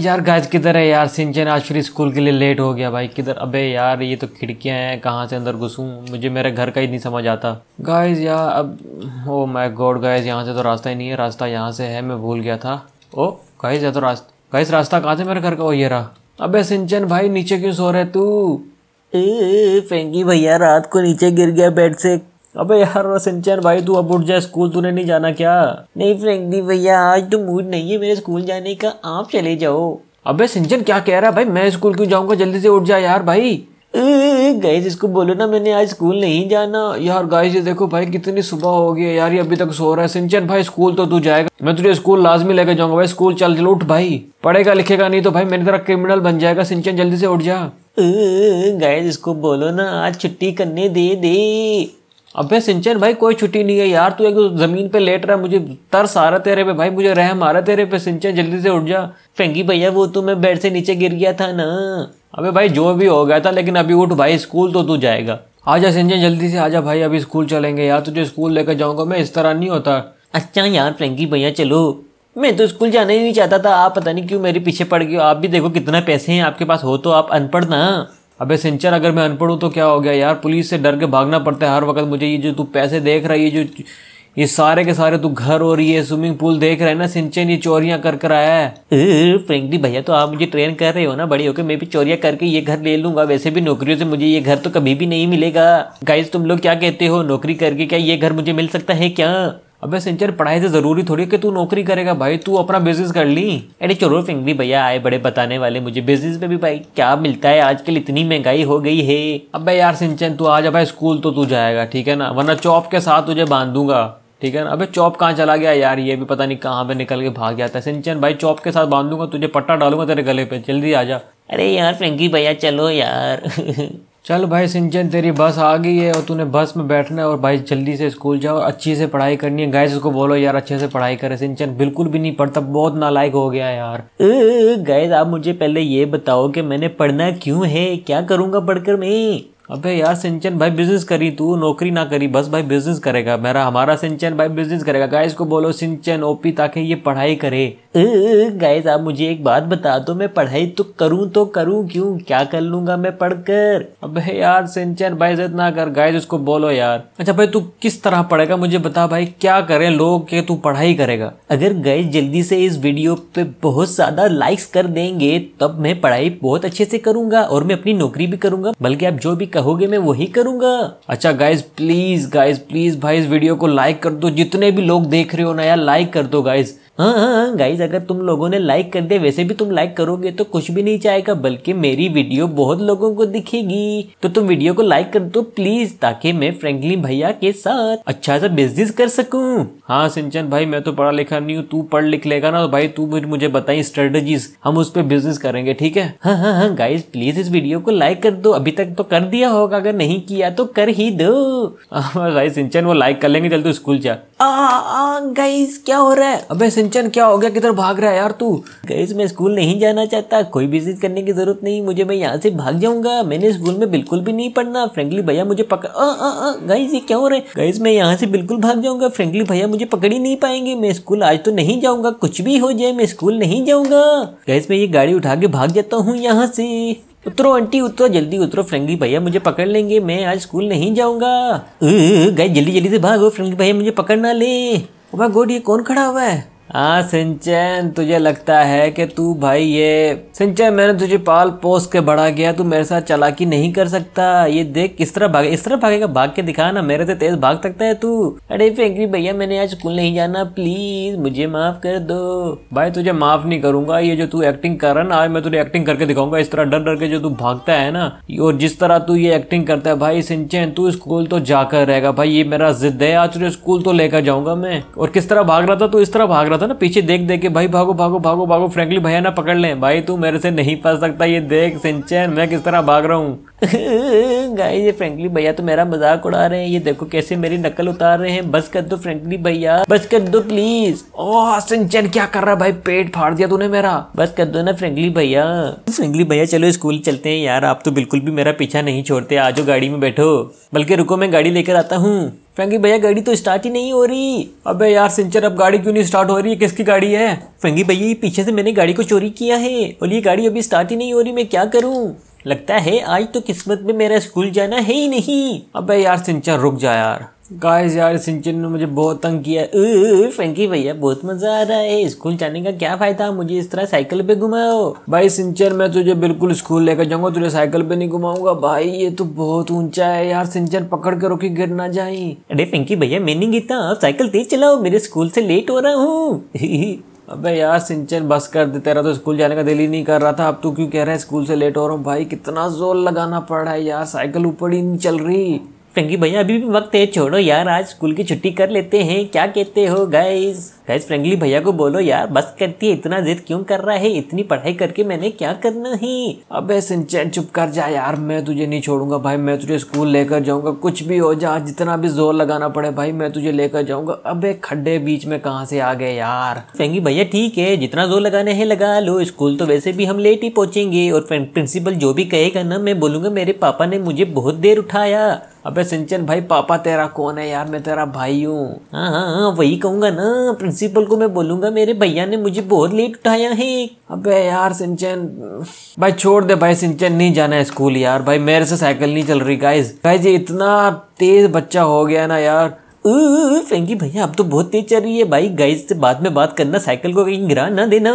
यार गाज किधर है यार सिंचन आज फिर स्कूल के लिए लेट हो गया भाई किधर अबे यार ये तो खिड़कियां हैं कहाँ से अंदर घुसूं मुझे मेरे घर का ही नहीं समझ आता गाइस यार अब ओ माय गॉड गाइस यहाँ से तो रास्ता ही नहीं है रास्ता यहाँ से है मैं भूल गया था ओ गाइस या तो रास्ता गाइस रास्ता कहाँ से मेरे घर का ओ ये रहा अबे सिंचन भाई नीचे क्यों सो रहे तू ए, ए, फेंकी भैया रात को नीचे गिर गया बेड से अबे यार सिंचन भाई तू अब उठ जाए स्कूल तूने नहीं जाना क्या नहीं फ्रेंक दी भैया आज तो मूड नहीं है मेरे स्कूल जाने का आप चले जाओ अबे सिंचन क्या कह रहा है भाई मैं स्कूल क्यों जाऊंगा जल्दी से उठ जा यार भाई गाइस इसको बोलो ना मैंने आज स्कूल नहीं जाना यार गाइस ये देखो भाई कितनी सुबह हो गई है यार ये अभी तक सो रहा है सिंचन भाई स्कूल तो तू जाएगा मैं तुझे स्कूल लाजमी लेके जाऊंगा भाई स्कूल चल चल उठ भाई पढ़ेगा लिखेगा नहीं तो भाई मेरी तरह क्रिमिनल बन जाएगा सिंचन जल्दी से उठ जा गाइस इसको बोलो ना आज छुट्टी करने दे दे अबे सिंचन भाई कोई छुट्टी नहीं है यार तू एक तो जमीन पे लेट रहा मुझे तरस आ रहा तेरे पे भाई मुझे रहम आ रहा तेरे पे सिंचन जल्दी से उठ जा फेंकी भैया वो तू तो मैं बेड से नीचे गिर गया था ना अबे भाई जो भी हो गया था लेकिन अभी उठ भाई स्कूल तो तू जाएगा आ जा सिंचन जल्दी से आ जा भाई अभी स्कूल चलेंगे यार तुझे स्कूल लेकर जाऊंगा मैं इस तरह नहीं होता अच्छा यार फ्रेंकी भैया चलो मैं तो स्कूल जाना ही नहीं चाहता था आप पता नहीं क्यों मेरे पीछे पड़ गए आप भी देखो कितना पैसे हैं आपके पास हो तो आप अनपढ़ ना अबे सिंचन अगर मैं अनपढ़ हूँ तो क्या हो गया यार पुलिस से डर के भागना पड़ता है हर वक्त मुझे ये जो तू पैसे देख रहा है ये जो ये सारे के सारे तू घर और ये स्विमिंग पूल देख रहा है ना सिंचन ये चोरियां कर कर आया है फ्रेंकली भैया तो आप मुझे ट्रेन कर रहे हो ना बड़ी होकर मैं भी चोरियां करके ये घर ले लूंगा वैसे भी नौकरियों से मुझे ये घर तो कभी भी नहीं मिलेगा गाइज तुम लोग क्या कहते हो नौकरी करके क्या ये घर मुझे मिल सकता है क्या अबे सिंचर पढ़ाई से तो ज़रूरी थोड़ी कि तू नौकरी करेगा भाई तू अपना बिजनेस कर ली अरे चोरो फिंगली भैया आए बड़े बताने वाले मुझे बिजनेस में भी भाई क्या मिलता है आजकल इतनी महंगाई हो गई है अब यार सिंचन तू आ जा भाई स्कूल तो तू जाएगा ठीक है ना वरना चौप के साथ तुझे बांधूंगा ठीक है ना अबे चौप कहाँ चला गया यार ये भी पता नहीं कहाँ पे निकल के भाग गया था सिंचन भाई चौप के साथ बांधूंगा तुझे पट्टा डालूंगा तेरे गले पे जल्दी आ जा अरे यार फ्रेंकी भैया चलो यार चल भाई सिंचन तेरी बस आ गई है और तूने बस में बैठना है और भाई जल्दी से स्कूल जाओ और अच्छी से पढ़ाई करनी है गैस उसको बोलो यार अच्छे से पढ़ाई करे सिंचन बिल्कुल भी नहीं पढ़ता बहुत नालायक हो गया यार गैस आप मुझे पहले ये बताओ कि मैंने पढ़ना क्यों है क्या करूँगा पढ़कर मैं अबे यार सिंचन भाई बिजनेस करी तू नौकरी ना करी बस भाई बिजनेस करेगा मेरा हमारा सिंचन भाई बिजनेस करेगा गाइस को बोलो सिंचन ओपी ताकि ये पढ़ाई करे गाइस आप मुझे एक बात बता दो मैं पढ़ाई तो करूं तो करूं क्यों क्या कर लूंगा मैं पढ़कर अबे यार सिंचन भाई इज्जत ना कर गाइस उसको बोलो यार अच्छा भाई तू किस तरह पढ़ेगा मुझे बता भाई क्या करे लोग के तू पढ़ाई करेगा अगर गाइस जल्दी से इस वीडियो पे बहुत ज्यादा लाइक्स कर देंगे तब मैं पढ़ाई बहुत अच्छे से करूंगा और मैं अपनी नौकरी भी करूंगा बल्कि आप जो भी कहोगे मैं वही करूंगा अच्छा गाइज प्लीज गाइज प्लीज भाई इस वीडियो को लाइक कर दो जितने भी लोग देख रहे हो ना यार लाइक कर दो गाइज हाँ हाँ हाँ गाइज अगर तुम लोगों ने लाइक कर दिया वैसे भी तुम लाइक करोगे तो कुछ भी नहीं चाहेगा बल्कि मेरी वीडियो बहुत लोगों को दिखेगी तो तुम वीडियो को लाइक कर दो प्लीज ताकि मैं फ्रेंकली भैया के साथ अच्छा सा बिजनेस कर सकूं हाँ सिंचन भाई मैं तो पढ़ा लिखा नहीं हूँ तू पढ़ लिख लेगा ना तो भाई तू मुझे बताई स्ट्रेटेजीज हम उस पर बिजनेस करेंगे ठीक है हाँ हाँ हाँ गाइज प्लीज इस वीडियो को लाइक कर दो अभी तक तो कर दिया होगा अगर नहीं किया तो कर ही दो हाँ, भाई सिंचन वो लाइक कर लेंगे चल तू स्कूल जा आ आ गाइस क्या हो रहा है अबे सिंचन क्या हो गया किधर भाग रहा है यार तू गाइस मैं स्कूल नहीं जाना चाहता कोई विजिट करने की जरूरत नहीं मुझे मैं यहाँ से भाग जाऊंगा मैंने स्कूल में बिल्कुल भी नहीं पढ़ना फ्रेंकली भैया मुझे पकड़ गाइस ये क्या हो रहा है गाइस मैं यहाँ से बिल्कुल भाग जाऊंगा फ्रेंकली भैया मुझे पकड़ ही नहीं पाएंगे मैं स्कूल आज तो नहीं जाऊंगा कुछ भी हो जाए मैं स्कूल नहीं जाऊंगा गाइस मैं ये गाड़ी उठा के भाग जाता हूँ यहाँ से उतरो आंटी उतरो जल्दी उतरो फ्रेंकी भैया मुझे पकड़ लेंगे मैं आज स्कूल नहीं जाऊंगा गए जल्दी जल्दी से भागो फ्रेंकी भैया मुझे पकड़ ना ले ओ माय गॉड ये कौन खड़ा हुआ है हाँ सिंचन तुझे लगता है कि तू भाई ये सिंचन मैंने तुझे पाल पोस के बड़ा किया तू मेरे साथ चलाकी नहीं कर सकता ये देख किस तरह भागे इस तरह भागेगा भाग के दिखा ना मेरे से तेज भाग सकता है तू अरे फेंकरी भैया मैंने आज स्कूल नहीं जाना प्लीज मुझे माफ कर दो भाई तुझे माफ नहीं करूंगा ये जो तू एक्टिंग कर रहा ना आज मैं तुझे एक्टिंग करके दिखाऊंगा इस तरह डर डर के जो तू भागता है ना और जिस तरह तू ये एक्टिंग करता है भाई सिंचन तू स्कूल तो जाकर रहेगा भाई ये मेरा जिद है आज तुझे स्कूल तो लेकर जाऊंगा मैं और किस तरह भाग रहा था तू इस तरह भाग रहा था ना पीछे देख देख के भाई भागो भागो भागो भागो फ्रेंकली भैया ना पकड़ लें भाई तू मेरे से नहीं फंस सकता ये देख सिंचन मैं किस तरह भाग रहा हूँ गाइस ये फ्रेंकली भैया तो मेरा मजाक उड़ा रहे हैं ये देखो कैसे मेरी नकल उतार रहे हैं बस कर दो फ्रेंकली भैया बस कर दो प्लीज ओ सिंचन क्या कर रहा भाई पेट फाड़ दिया तूने मेरा बस कर दो ना फ्रेंकली भैया फ्रेंकली भैया चलो स्कूल चलते हैं यार आप तो बिल्कुल भी मेरा पीछा नहीं छोड़ते आज गाड़ी में बैठो बल्कि रुको मैं गाड़ी लेकर आता हूँ फ्रेंकी भैया गाड़ी तो स्टार्ट ही नहीं हो रही अबे यार सिंचर अब गाड़ी क्यों नहीं स्टार्ट हो रही है किसकी गाड़ी है फ्रेंकी भैया ये पीछे से मैंने गाड़ी को चोरी किया है और ये गाड़ी अभी स्टार्ट ही नहीं हो रही मैं क्या करूँ लगता है आज तो किस्मत में मेरा स्कूल जाना है ही नहीं अबे यार सिंचन रुक जा यार गाइस यार सिंचन ने मुझे बहुत तंग किया फैंकी भैया बहुत मजा आ रहा है स्कूल जाने का क्या फायदा मुझे इस तरह साइकिल पे घुमाओ भाई सिंचन मैं तुझे बिल्कुल स्कूल लेकर जाऊंगा तुझे साइकिल पे नहीं घुमाऊंगा भाई ये तो बहुत ऊंचा है यार सिंचन पकड़ के रोकी गिर ना जाए अरे फैंकी भैया मैं नहीं गीता आप साइकिल तेज चलाओ मेरे स्कूल से लेट हो रहा हूँ अबे यार सिंचन बस कर दे तेरा तो स्कूल जाने का दिल ही नहीं कर रहा था अब तू क्यों कह रहा है स्कूल से लेट हो रहा हूँ भाई कितना जोर लगाना पड़ रहा है यार साइकिल ऊपर ही नहीं चल रही फ्रेंकी भैया अभी भी वक्त है छोड़ो यार आज स्कूल की छुट्टी कर लेते हैं क्या कहते हो गाइज गाइज फ्रेंकली भैया को बोलो यार बस करती है इतना जिद क्यों कर रहा है इतनी पढ़ाई करके मैंने क्या करना है अब सिंचन चुप कर जा यार मैं तुझे नहीं छोड़ूंगा भाई मैं तुझे स्कूल लेकर जाऊंगा कुछ भी हो जा जितना भी जोर लगाना पड़े भाई मैं तुझे लेकर जाऊंगा अब खड्डे बीच में कहाँ से आ गए यार फ्रेंकी भैया ठीक है जितना जोर लगाना है लगा लो स्कूल तो वैसे भी हम लेट ही पहुंचेंगे और प्रिंसिपल जो भी कहेगा ना मैं बोलूंगा मेरे पापा ने मुझे बहुत देर उठाया अबे सिंचन भाई पापा तेरा कौन है यार मैं तेरा भाई हूँ हाँ हाँ हाँ वही कहूँगा ना प्रिंसिपल को मैं बोलूंगा मेरे भैया ने मुझे बहुत लेट उठाया है अबे यार सिंचन भाई छोड़ दे भाई सिंचन नहीं जाना है स्कूल यार भाई मेरे से साइकिल नहीं चल रही गाइज गाइज ये इतना तेज बच्चा हो गया ना यार फ्रेंकी भैया अब तो बहुत तेज चल रही है भाई गाइज से बाद में बात करना साइकिल को कहीं गिरा ना देना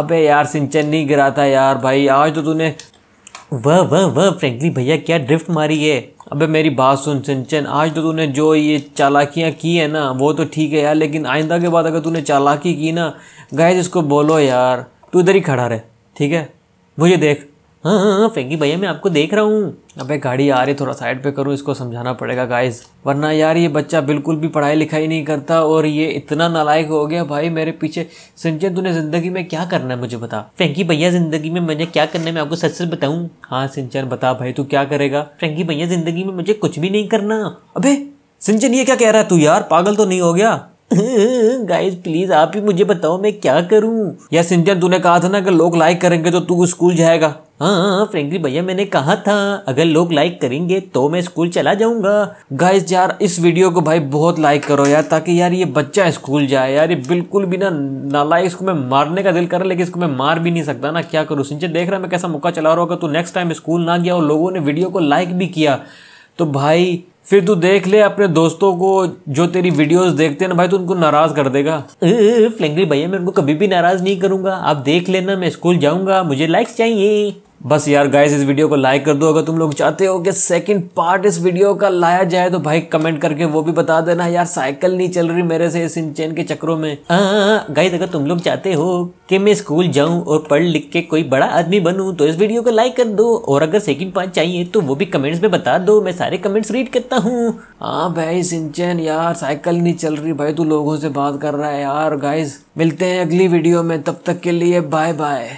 अबे यार सिंचन नहीं गिरा था यार भाई आज तो तूने वह वह वह फ्रेंकली भैया क्या ड्रिफ्ट मारी है अबे मेरी बात सुन सिंचन आज तो तूने जो ये चालाकियाँ की है ना वो तो ठीक है यार लेकिन आइंदा के बाद अगर तूने चालाकी की ना गाय जिसको बोलो यार तू इधर ही खड़ा रहे ठीक है मुझे देख हाँ, हाँ हाँ फेंकी भैया मैं आपको देख रहा हूँ अबे गाड़ी आ रही थोड़ा साइड पे करूँ इसको समझाना पड़ेगा गाइस वरना यार ये बच्चा बिल्कुल भी पढ़ाई लिखाई नहीं करता और ये इतना नालायक हो गया भाई मेरे पीछे संजय तूने ज़िंदगी में क्या करना है मुझे बता फेंकी भैया ज़िंदगी में मुझे क्या करना है मैं आपको सच सच बताऊँ हाँ सिंचन बता भाई तू क्या करेगा फेंकी भैया ज़िंदगी में मुझे कुछ भी नहीं करना अबे सिंचन ये क्या कह रहा है तू यार पागल तो नहीं हो गया गाइस प्लीज आप ही मुझे बताओ मैं क्या करूं या सिंधिया तूने कहा था ना अगर लोग लाइक करेंगे तो तू स्कूल जाएगा हाँ फ्रेंकली भैया मैंने कहा था अगर लोग लाइक करेंगे तो मैं स्कूल चला जाऊंगा गाइस यार इस वीडियो को भाई बहुत लाइक करो यार ताकि यार ये बच्चा स्कूल जाए यार ये बिल्कुल भी ना नालायक इसको मैं मारने का दिल कर रहा लेकिन इसको मैं मार भी नहीं सकता ना क्या करूँ सिंचर देख रहा मैं कैसा मौका चला रहा होगा तो नेक्स्ट टाइम स्कूल ना गया और लोगों ने वीडियो को लाइक भी किया तो भाई फिर तू देख ले अपने दोस्तों को जो तेरी वीडियोस देखते हैं ना भाई तो उनको नाराज कर देगा फ्लेंगरी भैया मैं उनको कभी भी नाराज नहीं करूंगा आप देख लेना मैं स्कूल जाऊंगा मुझे लाइक्स चाहिए बस यार गाइज इस वीडियो को लाइक कर दो अगर तुम लोग चाहते हो कि सेकंड पार्ट इस वीडियो का लाया जाए तो भाई कमेंट करके वो भी बता देना यार साइकिल नहीं चल रही मेरे से इस इंचेन के चक्रों में गाइज हाँ, हाँ, हाँ, अगर तुम लोग चाहते हो कि मैं स्कूल जाऊं और पढ़ लिख के कोई बड़ा आदमी बनूं तो इस वीडियो को लाइक कर दो और अगर सेकेंड पार्ट चाहिए तो वो भी कमेंट्स में बता दो मैं सारे कमेंट्स रीड करता हूँ हाँ भाई सिंचन यार साइकिल नहीं चल रही भाई तू लोगों से बात कर रहा है यार गाइज मिलते हैं अगली वीडियो में तब तक के लिए बाय बाय